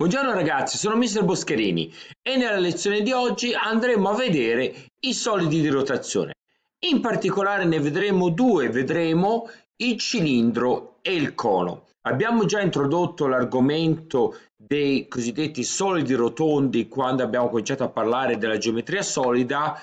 Buongiorno ragazzi, sono Mr. Boscherini e nella lezione di oggi andremo a vedere i solidi di rotazione. In particolare ne vedremo due, vedremo il cilindro e il cono. Abbiamo già introdotto l'argomento dei cosiddetti solidi rotondi quando abbiamo cominciato a parlare della geometria solida.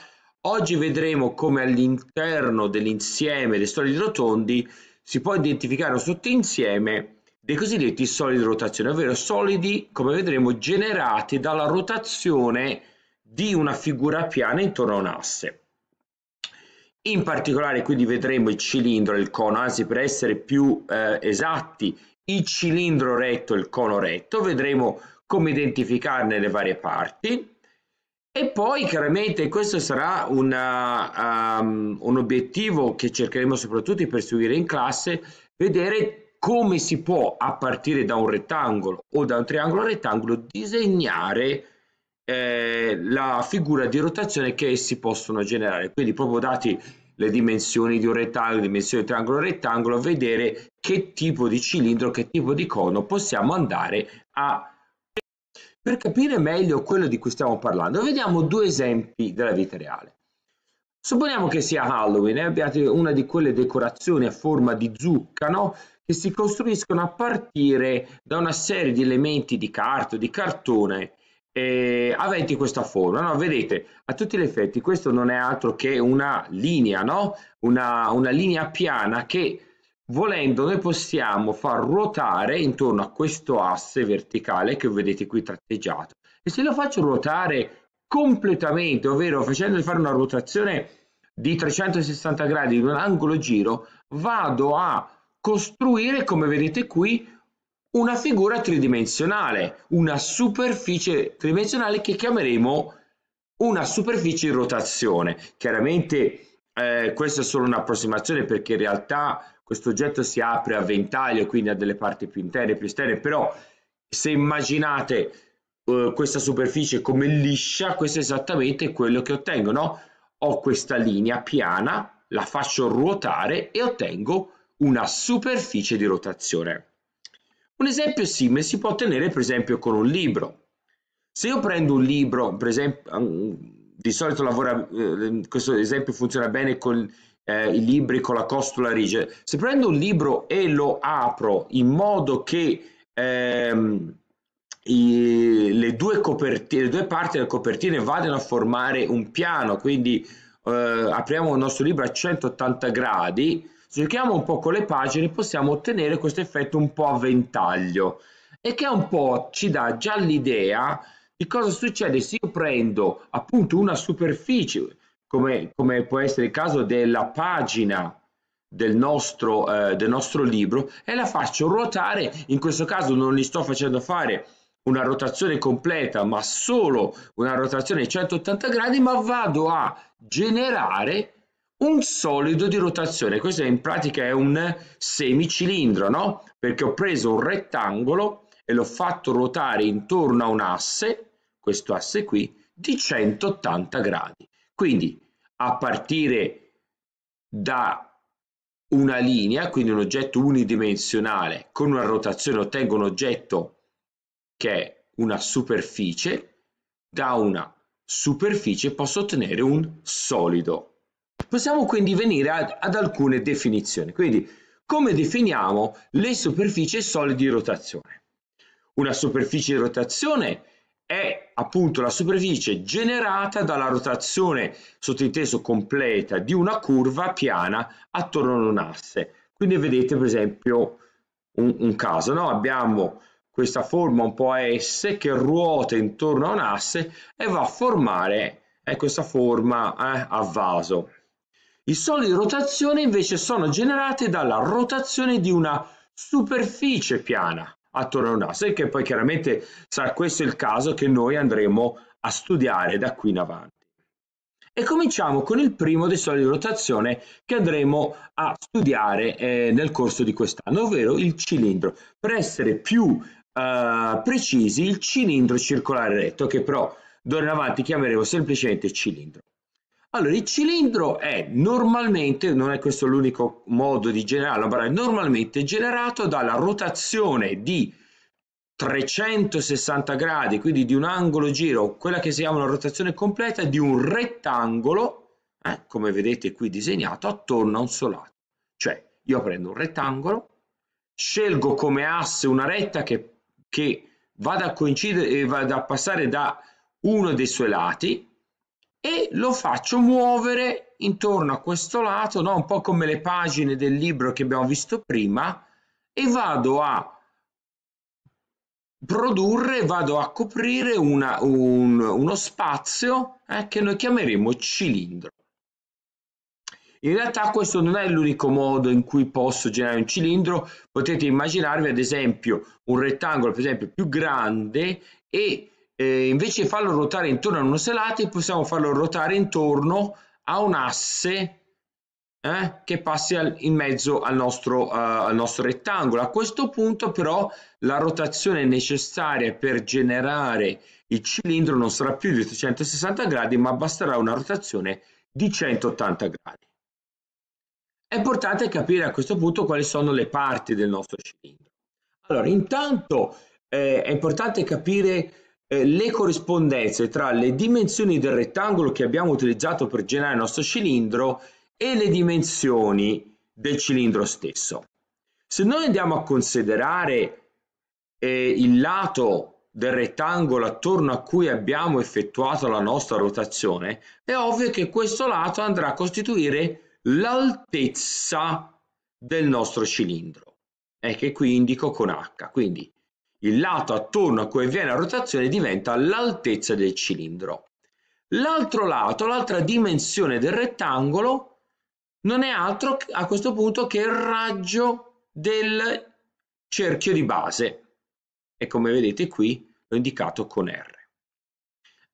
Oggi vedremo come all'interno dell'insieme dei solidi rotondi si può identificare un sottoinsieme dei cosiddetti solidi di rotazione, ovvero solidi, come vedremo, generati dalla rotazione di una figura piana intorno a un asse. In particolare quindi vedremo il cilindro e il cono, anzi per essere più eh, esatti, il cilindro retto e il cono retto, vedremo come identificarne le varie parti e poi chiaramente questo sarà una, um, ehm, un obiettivo che cercheremo soprattutto di perseguire in classe, vedere come si può a partire da un rettangolo o da un triangolo rettangolo disegnare eh, la figura di rotazione che essi possono generare. Quindi proprio dati le dimensioni di un rettangolo, dimensioni di un triangolo rettangolo, vedere che tipo di cilindro, che tipo di cono possiamo andare a per capire meglio quello di cui stiamo parlando, vediamo due esempi della vita reale. Supponiamo che sia Halloween e eh, abbiate una di quelle decorazioni a forma di zucca, no? che si costruiscono a partire da una serie di elementi di carta, di cartone, eh, aventi questa forma. No, vedete, a tutti gli effetti questo non è altro che una linea, no? una, una linea piana che volendo noi possiamo far ruotare intorno a questo asse verticale che vedete qui tratteggiato. E se lo faccio ruotare completamente, ovvero facendogli fare una rotazione di 360 gradi in un angolo giro, vado a costruire, come vedete qui, una figura tridimensionale, una superficie tridimensionale che chiameremo una superficie in rotazione. Chiaramente eh, questa è solo un'approssimazione perché in realtà questo oggetto si apre a ventaglio, quindi ha delle parti più interne e più esterne, però se immaginate eh, questa superficie come liscia, questo è esattamente quello che ottengo, no? Ho questa linea piana, la faccio ruotare e ottengo una superficie di rotazione. Un esempio simile si può ottenere per esempio con un libro. Se io prendo un libro, per esempio, ah, mm, di solito lavora, eh, questo esempio funziona bene con eh, i libri con la costola rigida, se prendo un libro e lo apro in modo che ehm, i, le, due copertine, le due parti delle copertine vadano a formare un piano, quindi eh, apriamo il nostro libro a 180 gradi, se giochiamo un po' con le pagine possiamo ottenere questo effetto un po' a ventaglio e che un po' ci dà già l'idea di cosa succede se io prendo appunto una superficie come, come può essere il caso della pagina del nostro, eh, del nostro libro e la faccio ruotare, in questo caso non gli sto facendo fare una rotazione completa ma solo una rotazione 180 gradi ma vado a generare un solido di rotazione, questo in pratica è un semicilindro, no? Perché ho preso un rettangolo e l'ho fatto ruotare intorno a un asse, questo asse qui, di 180 gradi. Quindi a partire da una linea, quindi un oggetto unidimensionale, con una rotazione ottengo un oggetto che è una superficie, da una superficie posso ottenere un solido. Possiamo quindi venire ad, ad alcune definizioni. Quindi, come definiamo le superfici solide di rotazione? Una superficie di rotazione è appunto la superficie generata dalla rotazione sottinteso completa di una curva piana attorno ad un asse. Quindi vedete per esempio un, un caso, no? abbiamo questa forma un po' a S che ruota intorno a un asse e va a formare eh, questa forma eh, a vaso. I soli di rotazione invece sono generati dalla rotazione di una superficie piana attorno a un asse, che poi chiaramente sarà questo il caso che noi andremo a studiare da qui in avanti. E cominciamo con il primo dei soli di rotazione che andremo a studiare eh, nel corso di quest'anno, ovvero il cilindro. Per essere più eh, precisi, il cilindro circolare retto, che però d'ora in avanti chiameremo semplicemente cilindro. Allora, il cilindro è normalmente, non è questo l'unico modo di generarlo, però è normalmente generato dalla rotazione di 360 gradi, quindi di un angolo giro, quella che si chiama una rotazione completa di un rettangolo, eh, come vedete qui disegnato, attorno a un solato. Cioè, io prendo un rettangolo, scelgo come asse una retta che, che vada a coincidere, eh, vada a passare da uno dei suoi lati, e lo faccio muovere intorno a questo lato, no? un po' come le pagine del libro che abbiamo visto prima, e vado a produrre, vado a coprire una, un, uno spazio eh, che noi chiameremo cilindro. In realtà questo non è l'unico modo in cui posso generare un cilindro, potete immaginarvi ad esempio un rettangolo per esempio più grande e eh, invece di farlo ruotare intorno a un oselate, possiamo farlo ruotare intorno a un asse eh, che passi al, in mezzo al nostro, uh, al nostro rettangolo. A questo punto però la rotazione necessaria per generare il cilindro non sarà più di 360 gradi, ma basterà una rotazione di 180 gradi. È importante capire a questo punto quali sono le parti del nostro cilindro. Allora, intanto eh, è importante capire eh, le corrispondenze tra le dimensioni del rettangolo che abbiamo utilizzato per generare il nostro cilindro e le dimensioni del cilindro stesso. Se noi andiamo a considerare eh, il lato del rettangolo attorno a cui abbiamo effettuato la nostra rotazione, è ovvio che questo lato andrà a costituire l'altezza del nostro cilindro. E eh, che qui indico con H. Quindi il lato attorno a cui avviene la rotazione diventa l'altezza del cilindro. L'altro lato, l'altra dimensione del rettangolo, non è altro a questo punto che il raggio del cerchio di base. E come vedete qui l'ho indicato con R.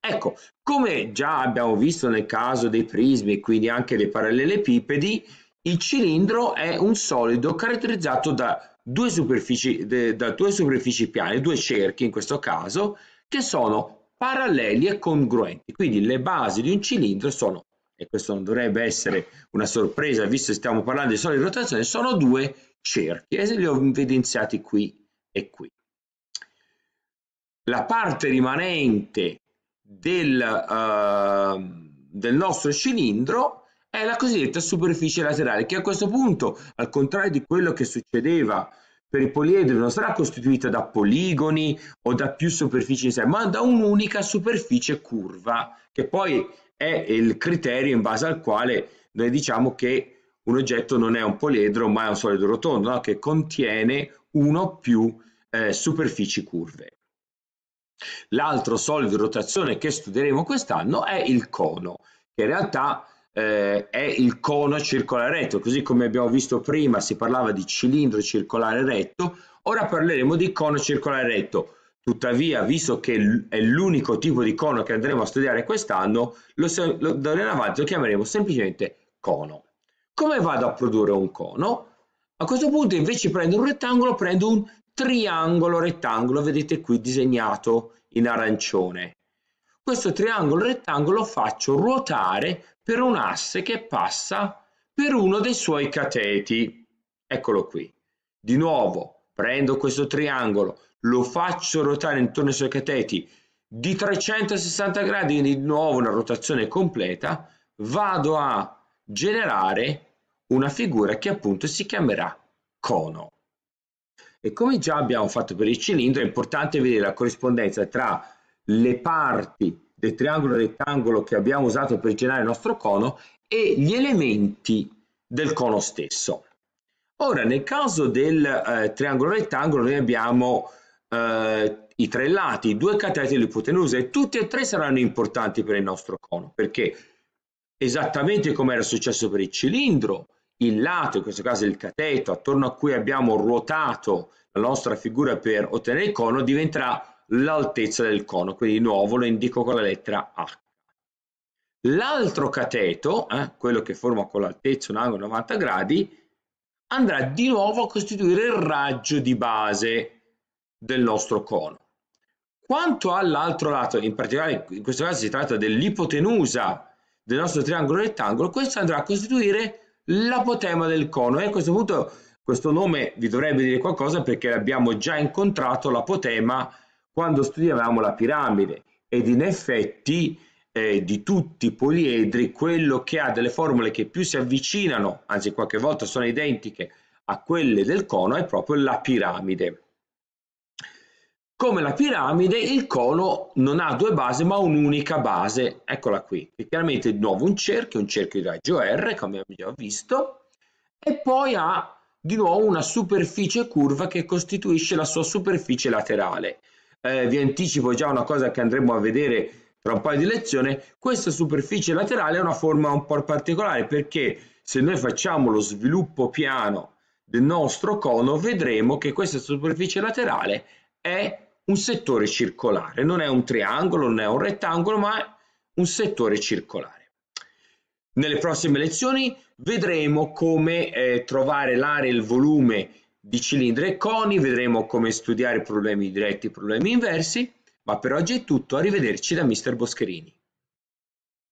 Ecco, come già abbiamo visto nel caso dei prismi e quindi anche dei parallelepipedi, il cilindro è un solido caratterizzato da due superfici, de, da due superfici piane, due cerchi in questo caso, che sono paralleli e congruenti. Quindi le basi di un cilindro sono, e questo non dovrebbe essere una sorpresa visto che stiamo parlando di sole di rotazione, sono due cerchi e li ho evidenziati qui e qui. La parte rimanente del, uh, del nostro cilindro è la cosiddetta superficie laterale, che a questo punto, al contrario di quello che succedeva per il poliedro, non sarà costituita da poligoni o da più superfici in sé, ma da un'unica superficie curva, che poi è il criterio in base al quale noi diciamo che un oggetto non è un poliedro, ma è un solido rotondo, no? che contiene uno o più eh, superfici curve. L'altro solido di rotazione che studieremo quest'anno è il cono, che in realtà eh, è il cono circolare retto, così come abbiamo visto prima si parlava di cilindro circolare retto, ora parleremo di cono circolare retto. Tuttavia, visto che è l'unico tipo di cono che andremo a studiare quest'anno, lo, lo, da in avanti lo chiameremo semplicemente cono. Come vado a produrre un cono? A questo punto invece prendo un rettangolo, prendo un triangolo rettangolo, vedete qui disegnato in arancione questo triangolo rettangolo faccio ruotare per un asse che passa per uno dei suoi cateti. Eccolo qui. Di nuovo prendo questo triangolo, lo faccio ruotare intorno ai suoi cateti di 360 gradi, quindi di nuovo una rotazione completa, vado a generare una figura che appunto si chiamerà cono. E come già abbiamo fatto per il cilindro, è importante vedere la corrispondenza tra le parti del triangolo rettangolo che abbiamo usato per generare il nostro cono e gli elementi del cono stesso. Ora, nel caso del eh, triangolo rettangolo noi abbiamo eh, i tre lati, i due cateti e l'ipotenusa e tutti e tre saranno importanti per il nostro cono, perché esattamente come era successo per il cilindro, il lato, in questo caso il cateto, attorno a cui abbiamo ruotato la nostra figura per ottenere il cono, diventerà l'altezza del cono, quindi di nuovo lo indico con la lettera H. L'altro cateto, eh, quello che forma con l'altezza un angolo 90 gradi, andrà di nuovo a costituire il raggio di base del nostro cono. Quanto all'altro lato, in particolare in questo caso si tratta dell'ipotenusa del nostro triangolo rettangolo, questo andrà a costituire l'apotema del cono e a questo punto questo nome vi dovrebbe dire qualcosa perché abbiamo già incontrato l'apotema quando studiavamo la piramide ed in effetti eh, di tutti i poliedri quello che ha delle formule che più si avvicinano, anzi qualche volta sono identiche a quelle del cono, è proprio la piramide. Come la piramide, il cono non ha due basi, ma un'unica base, eccola qui, che chiaramente di nuovo un cerchio, un cerchio di raggio R, come abbiamo già visto, e poi ha di nuovo una superficie curva che costituisce la sua superficie laterale eh, vi anticipo già una cosa che andremo a vedere tra un paio di lezioni, questa superficie laterale ha una forma un po' particolare perché se noi facciamo lo sviluppo piano del nostro cono vedremo che questa superficie laterale è un settore circolare, non è un triangolo, non è un rettangolo, ma è un settore circolare. Nelle prossime lezioni vedremo come eh, trovare l'area e il volume di cilindri e coni, vedremo come studiare problemi diretti e problemi inversi, ma per oggi è tutto, arrivederci da Mr. Boscherini.